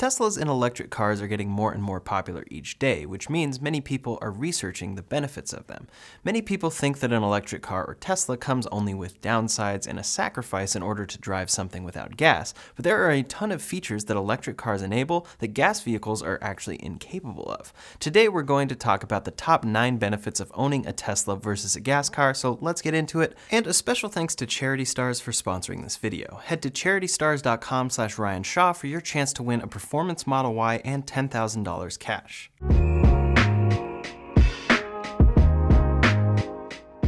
Teslas and electric cars are getting more and more popular each day, which means many people are researching the benefits of them. Many people think that an electric car or Tesla comes only with downsides and a sacrifice in order to drive something without gas, but there are a ton of features that electric cars enable that gas vehicles are actually incapable of. Today we're going to talk about the top 9 benefits of owning a Tesla versus a gas car, so let's get into it. And a special thanks to Charity Stars for sponsoring this video. Head to charitystars.com slash Ryan Shaw for your chance to win a performance Performance Model Y and $10,000 cash.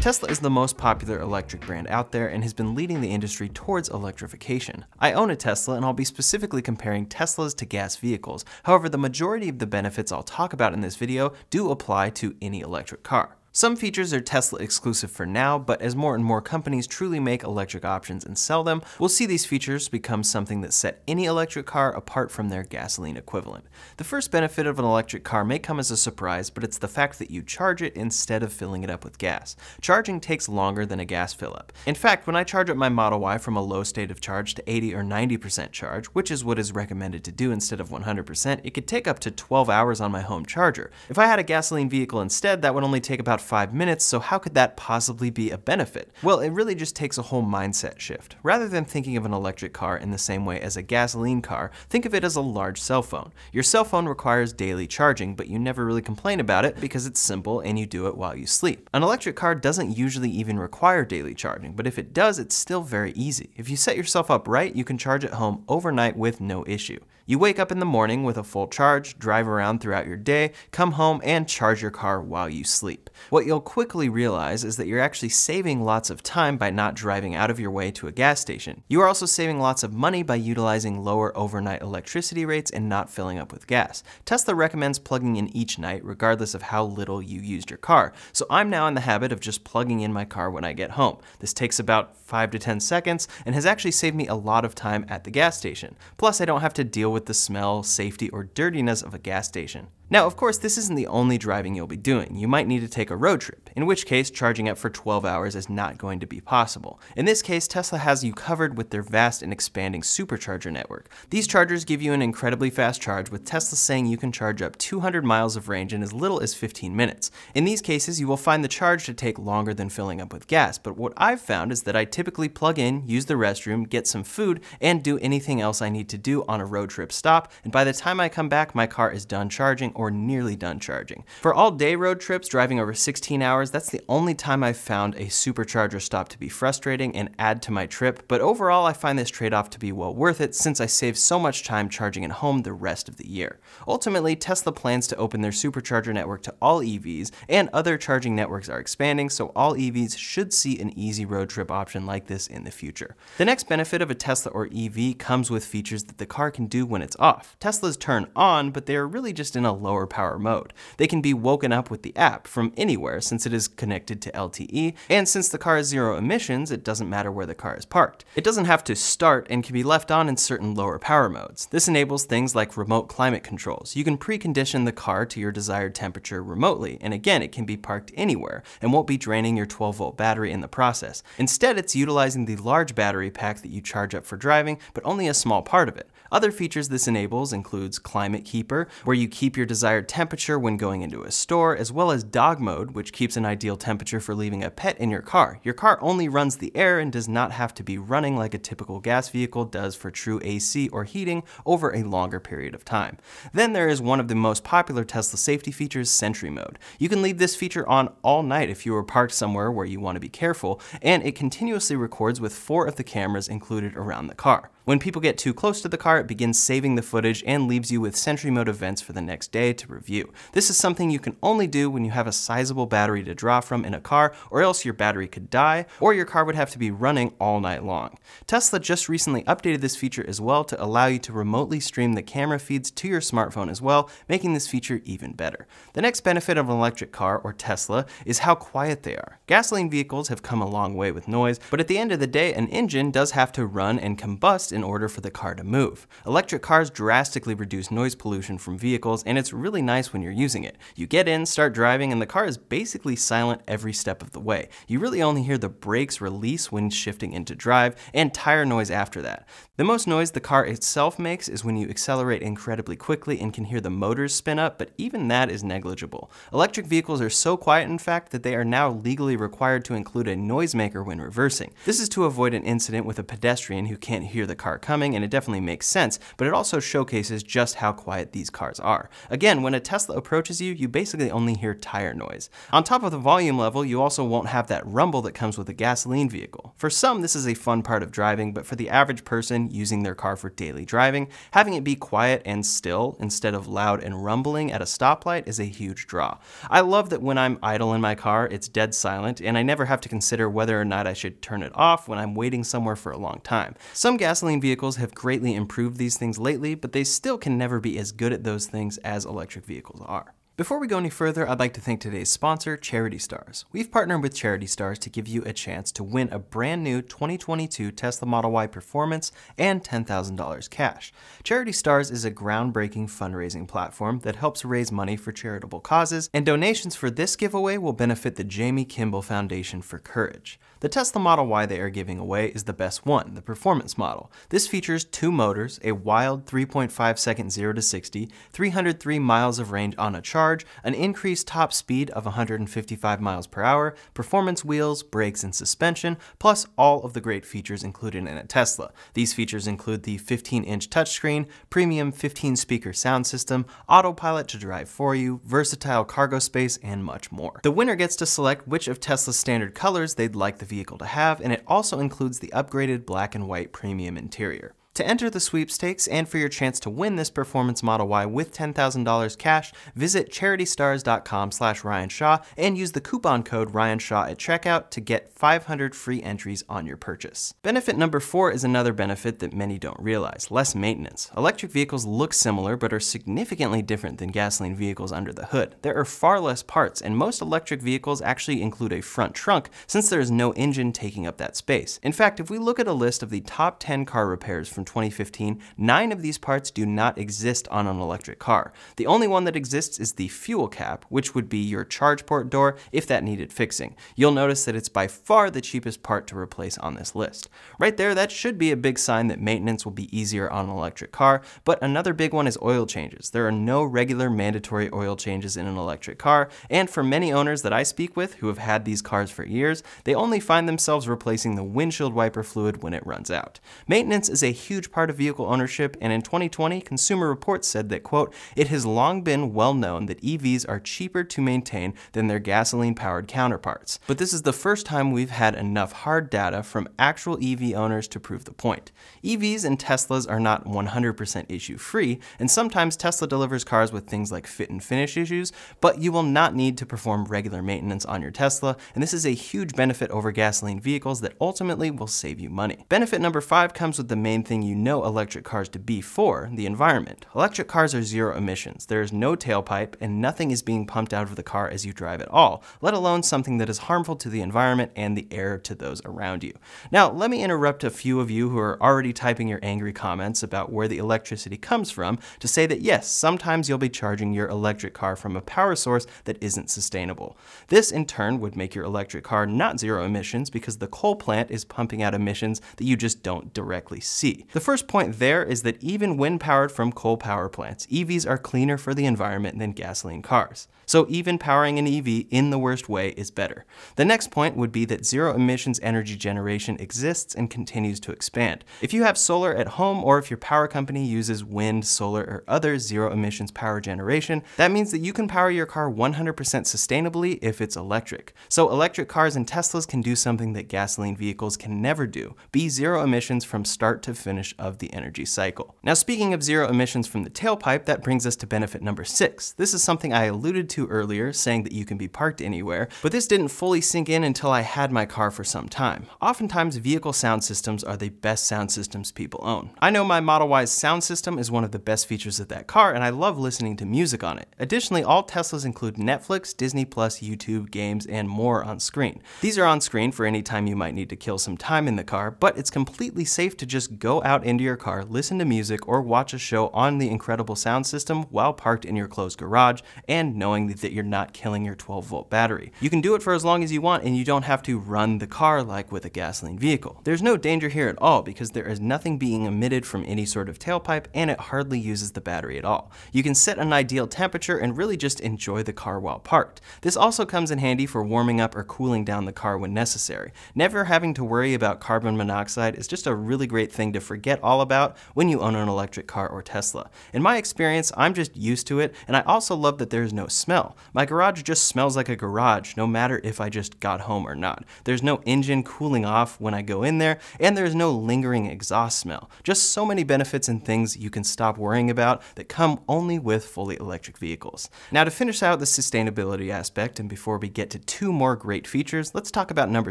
Tesla is the most popular electric brand out there and has been leading the industry towards electrification. I own a Tesla and I'll be specifically comparing Teslas to gas vehicles. However, the majority of the benefits I'll talk about in this video do apply to any electric car. Some features are Tesla exclusive for now, but as more and more companies truly make electric options and sell them, we'll see these features become something that set any electric car apart from their gasoline equivalent. The first benefit of an electric car may come as a surprise, but it's the fact that you charge it instead of filling it up with gas. Charging takes longer than a gas fill up. In fact, when I charge up my Model Y from a low state of charge to 80 or 90% charge, which is what is recommended to do instead of 100%, it could take up to 12 hours on my home charger. If I had a gasoline vehicle instead, that would only take about five minutes, so how could that possibly be a benefit? Well, it really just takes a whole mindset shift. Rather than thinking of an electric car in the same way as a gasoline car, think of it as a large cell phone. Your cell phone requires daily charging, but you never really complain about it because it's simple and you do it while you sleep. An electric car doesn't usually even require daily charging, but if it does, it's still very easy. If you set yourself up right, you can charge at home overnight with no issue. You wake up in the morning with a full charge, drive around throughout your day, come home, and charge your car while you sleep. What you'll quickly realize is that you're actually saving lots of time by not driving out of your way to a gas station. You are also saving lots of money by utilizing lower overnight electricity rates and not filling up with gas. Tesla recommends plugging in each night, regardless of how little you used your car. So I'm now in the habit of just plugging in my car when I get home. This takes about 5 to 10 seconds and has actually saved me a lot of time at the gas station. Plus, I don't have to deal with the smell, safety, or dirtiness of a gas station. Now, of course, this isn't the only driving you'll be doing. You might need to take a road trip, in which case charging up for 12 hours is not going to be possible. In this case, Tesla has you covered with their vast and expanding supercharger network. These chargers give you an incredibly fast charge, with Tesla saying you can charge up 200 miles of range in as little as 15 minutes. In these cases, you will find the charge to take longer than filling up with gas, but what I've found is that I typically plug in, use the restroom, get some food, and do anything else I need to do on a road trip stop, and by the time I come back, my car is done charging or nearly done charging. For all day road trips, driving over 16 hours, that's the only time I've found a supercharger stop to be frustrating and add to my trip, but overall I find this trade-off to be well worth it since I save so much time charging at home the rest of the year. Ultimately, Tesla plans to open their supercharger network to all EVs, and other charging networks are expanding, so all EVs should see an easy road trip option like this in the future. The next benefit of a Tesla or EV comes with features that the car can do when it's off. Teslas turn on, but they are really just in a low lower power mode. They can be woken up with the app from anywhere since it is connected to LTE, and since the car has zero emissions, it doesn't matter where the car is parked. It doesn't have to start and can be left on in certain lower power modes. This enables things like remote climate controls. You can precondition the car to your desired temperature remotely, and again, it can be parked anywhere and won't be draining your 12 volt battery in the process. Instead, it's utilizing the large battery pack that you charge up for driving, but only a small part of it. Other features this enables includes Climate Keeper, where you keep your desired temperature when going into a store, as well as Dog Mode, which keeps an ideal temperature for leaving a pet in your car. Your car only runs the air and does not have to be running like a typical gas vehicle does for true AC or heating over a longer period of time. Then there is one of the most popular Tesla safety features, Sentry Mode. You can leave this feature on all night if you are parked somewhere where you want to be careful, and it continuously records with four of the cameras included around the car. When people get too close to the car, it begins saving the footage and leaves you with Sentry Mode events for the next day to review. This is something you can only do when you have a sizable battery to draw from in a car, or else your battery could die, or your car would have to be running all night long. Tesla just recently updated this feature as well to allow you to remotely stream the camera feeds to your smartphone as well, making this feature even better. The next benefit of an electric car, or Tesla, is how quiet they are. Gasoline vehicles have come a long way with noise, but at the end of the day, an engine does have to run and combust in order for the car to move. Electric cars drastically reduce noise pollution from vehicles, and it's really nice when you're using it. You get in, start driving, and the car is basically silent every step of the way. You really only hear the brakes release when shifting into drive, and tire noise after that. The most noise the car itself makes is when you accelerate incredibly quickly and can hear the motors spin up, but even that is negligible. Electric vehicles are so quiet, in fact, that they are now legally required to include a noisemaker when reversing. This is to avoid an incident with a pedestrian who can't hear the car coming, and it definitely makes sense, but it also showcases just how quiet these cars are. Again, when a Tesla approaches you, you basically only hear tire noise. On top of the volume level, you also won't have that rumble that comes with a gasoline vehicle. For some, this is a fun part of driving, but for the average person using their car for daily driving, having it be quiet and still instead of loud and rumbling at a stoplight is a huge draw. I love that when I'm idle in my car, it's dead silent, and I never have to consider whether or not I should turn it off when I'm waiting somewhere for a long time. Some gasoline gasoline vehicles have greatly improved these things lately, but they still can never be as good at those things as electric vehicles are. Before we go any further, I'd like to thank today's sponsor, Charity Stars. We've partnered with Charity Stars to give you a chance to win a brand new 2022 Tesla Model Y Performance and $10,000 cash. Charity Stars is a groundbreaking fundraising platform that helps raise money for charitable causes, and donations for this giveaway will benefit the Jamie Kimball Foundation for Courage. The Tesla Model Y they are giving away is the best one, the performance model. This features two motors, a wild 3.5 second 0 to 60, 303 miles of range on a charge, charge, an increased top speed of 155 miles per hour, performance wheels, brakes, and suspension, plus all of the great features included in a Tesla. These features include the 15-inch touchscreen, premium 15-speaker sound system, autopilot to drive for you, versatile cargo space, and much more. The winner gets to select which of Tesla's standard colors they'd like the vehicle to have, and it also includes the upgraded black and white premium interior. To enter the sweepstakes and for your chance to win this performance Model Y with $10,000 cash, visit charitystars.com slash Ryan Shaw and use the coupon code Ryan Shaw at checkout to get 500 free entries on your purchase. Benefit number four is another benefit that many don't realize, less maintenance. Electric vehicles look similar but are significantly different than gasoline vehicles under the hood. There are far less parts and most electric vehicles actually include a front trunk since there is no engine taking up that space. In fact, if we look at a list of the top 10 car repairs from from 2015, nine of these parts do not exist on an electric car. The only one that exists is the fuel cap, which would be your charge port door if that needed fixing. You'll notice that it's by far the cheapest part to replace on this list. Right there, that should be a big sign that maintenance will be easier on an electric car, but another big one is oil changes. There are no regular mandatory oil changes in an electric car, and for many owners that I speak with who have had these cars for years, they only find themselves replacing the windshield wiper fluid when it runs out. Maintenance is a huge huge part of vehicle ownership, and in 2020, Consumer Reports said that, quote, it has long been well known that EVs are cheaper to maintain than their gasoline powered counterparts. But this is the first time we've had enough hard data from actual EV owners to prove the point. EVs and Teslas are not 100% issue free, and sometimes Tesla delivers cars with things like fit and finish issues, but you will not need to perform regular maintenance on your Tesla, and this is a huge benefit over gasoline vehicles that ultimately will save you money. Benefit number five comes with the main thing you know electric cars to be for, the environment. Electric cars are zero emissions. There is no tailpipe, and nothing is being pumped out of the car as you drive at all, let alone something that is harmful to the environment and the air to those around you. Now, let me interrupt a few of you who are already typing your angry comments about where the electricity comes from to say that yes, sometimes you'll be charging your electric car from a power source that isn't sustainable. This, in turn, would make your electric car not zero emissions because the coal plant is pumping out emissions that you just don't directly see. The first point there is that even when powered from coal power plants, EVs are cleaner for the environment than gasoline cars. So even powering an EV in the worst way is better. The next point would be that zero emissions energy generation exists and continues to expand. If you have solar at home or if your power company uses wind, solar, or other zero emissions power generation, that means that you can power your car 100% sustainably if it's electric. So electric cars and Teslas can do something that gasoline vehicles can never do, be zero emissions from start to finish finish of the energy cycle. Now speaking of zero emissions from the tailpipe, that brings us to benefit number six. This is something I alluded to earlier, saying that you can be parked anywhere, but this didn't fully sink in until I had my car for some time. Oftentimes vehicle sound systems are the best sound systems people own. I know my Model Y's sound system is one of the best features of that car and I love listening to music on it. Additionally, all Teslas include Netflix, Disney+, YouTube, games, and more on screen. These are on screen for any time you might need to kill some time in the car, but it's completely safe to just go out out into your car, listen to music, or watch a show on the incredible sound system while parked in your closed garage and knowing that you're not killing your 12 volt battery. You can do it for as long as you want and you don't have to run the car like with a gasoline vehicle. There's no danger here at all because there is nothing being emitted from any sort of tailpipe and it hardly uses the battery at all. You can set an ideal temperature and really just enjoy the car while parked. This also comes in handy for warming up or cooling down the car when necessary. Never having to worry about carbon monoxide is just a really great thing to forget all about when you own an electric car or Tesla. In my experience, I'm just used to it, and I also love that there is no smell. My garage just smells like a garage, no matter if I just got home or not. There's no engine cooling off when I go in there, and there's no lingering exhaust smell. Just so many benefits and things you can stop worrying about that come only with fully electric vehicles. Now to finish out the sustainability aspect, and before we get to two more great features, let's talk about number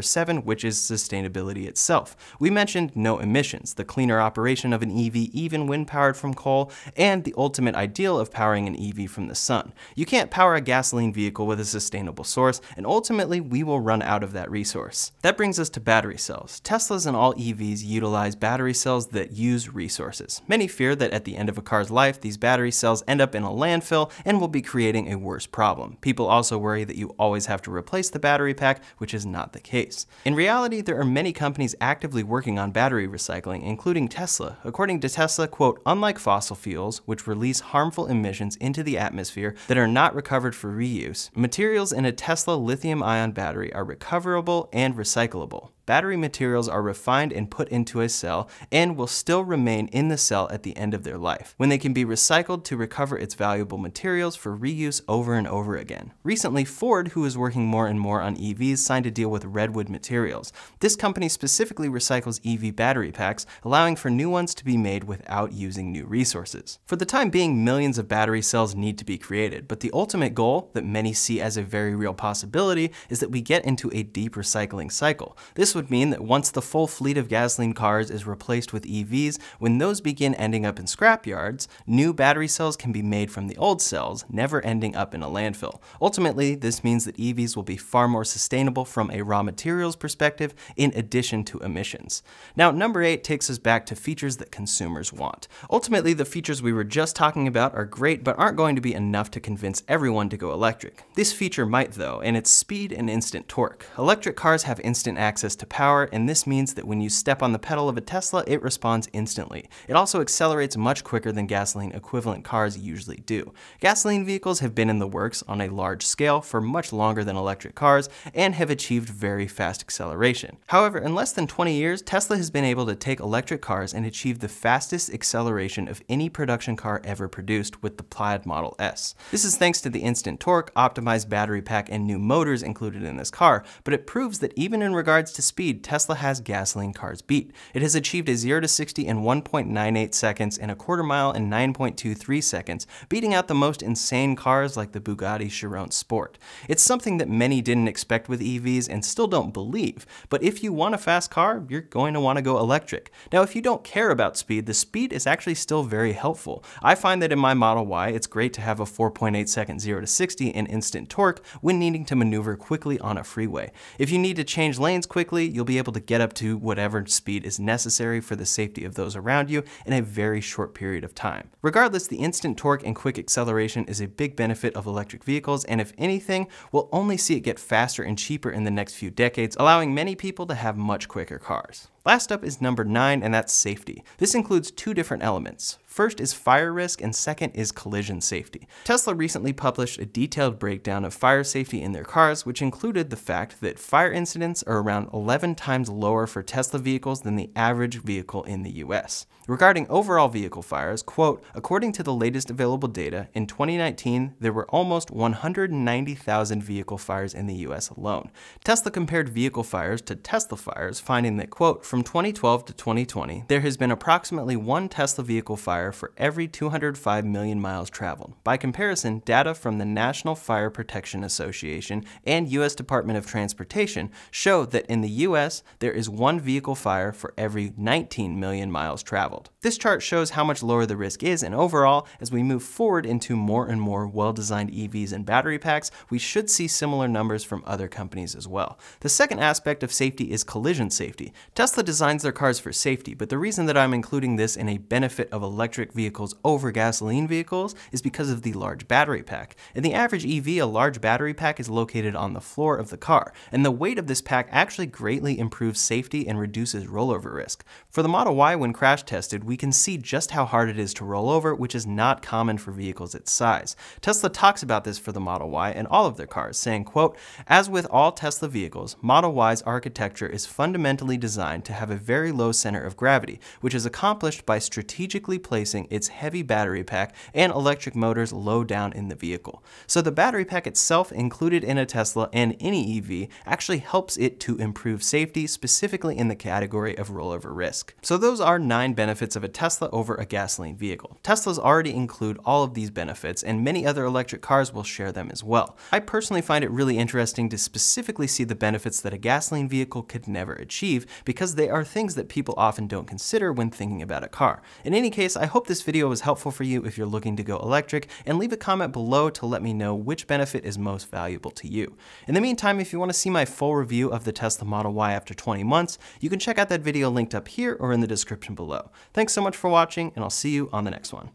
seven, which is sustainability itself. We mentioned no emissions. The cleaner cleaner operation of an EV even when powered from coal, and the ultimate ideal of powering an EV from the sun. You can't power a gasoline vehicle with a sustainable source, and ultimately we will run out of that resource. That brings us to battery cells. Teslas and all EVs utilize battery cells that use resources. Many fear that at the end of a car's life, these battery cells end up in a landfill and will be creating a worse problem. People also worry that you always have to replace the battery pack, which is not the case. In reality, there are many companies actively working on battery recycling, including including Tesla. According to Tesla, quote, unlike fossil fuels, which release harmful emissions into the atmosphere that are not recovered for reuse, materials in a Tesla lithium ion battery are recoverable and recyclable battery materials are refined and put into a cell and will still remain in the cell at the end of their life, when they can be recycled to recover its valuable materials for reuse over and over again. Recently, Ford, who is working more and more on EVs, signed a deal with Redwood Materials. This company specifically recycles EV battery packs, allowing for new ones to be made without using new resources. For the time being, millions of battery cells need to be created, but the ultimate goal that many see as a very real possibility is that we get into a deep recycling cycle. This this would mean that once the full fleet of gasoline cars is replaced with EVs, when those begin ending up in scrapyards, new battery cells can be made from the old cells, never ending up in a landfill. Ultimately, this means that EVs will be far more sustainable from a raw materials perspective in addition to emissions. Now, number eight takes us back to features that consumers want. Ultimately, the features we were just talking about are great, but aren't going to be enough to convince everyone to go electric. This feature might though, and it's speed and instant torque. Electric cars have instant access to power, and this means that when you step on the pedal of a Tesla, it responds instantly. It also accelerates much quicker than gasoline equivalent cars usually do. Gasoline vehicles have been in the works on a large scale for much longer than electric cars and have achieved very fast acceleration. However, in less than 20 years, Tesla has been able to take electric cars and achieve the fastest acceleration of any production car ever produced with the Plaid Model S. This is thanks to the instant torque, optimized battery pack, and new motors included in this car, but it proves that even in regards to speed Tesla has gasoline cars beat. It has achieved a 0 to 60 in 1.98 seconds and a quarter mile in 9.23 seconds, beating out the most insane cars like the Bugatti Chiron Sport. It's something that many didn't expect with EVs and still don't believe, but if you want a fast car, you're going to want to go electric. Now, if you don't care about speed, the speed is actually still very helpful. I find that in my Model Y, it's great to have a 4.8 second 0 to 60 in instant torque when needing to maneuver quickly on a freeway. If you need to change lanes quickly, you'll be able to get up to whatever speed is necessary for the safety of those around you in a very short period of time. Regardless, the instant torque and quick acceleration is a big benefit of electric vehicles, and if anything, we'll only see it get faster and cheaper in the next few decades, allowing many people to have much quicker cars. Last up is number nine, and that's safety. This includes two different elements. First is fire risk, and second is collision safety. Tesla recently published a detailed breakdown of fire safety in their cars, which included the fact that fire incidents are around 11 times lower for Tesla vehicles than the average vehicle in the US. Regarding overall vehicle fires, quote, according to the latest available data, in 2019, there were almost 190,000 vehicle fires in the US alone. Tesla compared vehicle fires to Tesla fires, finding that, quote, from 2012 to 2020, there has been approximately one Tesla vehicle fire fire for every 205 million miles traveled. By comparison, data from the National Fire Protection Association and U.S. Department of Transportation show that in the U.S., there is one vehicle fire for every 19 million miles traveled. This chart shows how much lower the risk is, and overall, as we move forward into more and more well-designed EVs and battery packs, we should see similar numbers from other companies as well. The second aspect of safety is collision safety. Tesla designs their cars for safety, but the reason that I'm including this in a benefit of electric electric vehicles over gasoline vehicles is because of the large battery pack. In the average EV, a large battery pack is located on the floor of the car, and the weight of this pack actually greatly improves safety and reduces rollover risk. For the Model Y, when crash tested, we can see just how hard it is to roll over, which is not common for vehicles its size. Tesla talks about this for the Model Y and all of their cars, saying, quote, As with all Tesla vehicles, Model Y's architecture is fundamentally designed to have a very low center of gravity, which is accomplished by strategically placing replacing its heavy battery pack and electric motors low down in the vehicle. So the battery pack itself included in a Tesla and any EV actually helps it to improve safety, specifically in the category of rollover risk. So those are nine benefits of a Tesla over a gasoline vehicle. Teslas already include all of these benefits and many other electric cars will share them as well. I personally find it really interesting to specifically see the benefits that a gasoline vehicle could never achieve because they are things that people often don't consider when thinking about a car. In any case, I hope this video was helpful for you if you're looking to go electric, and leave a comment below to let me know which benefit is most valuable to you. In the meantime, if you want to see my full review of the Tesla Model Y after 20 months, you can check out that video linked up here or in the description below. Thanks so much for watching, and I'll see you on the next one.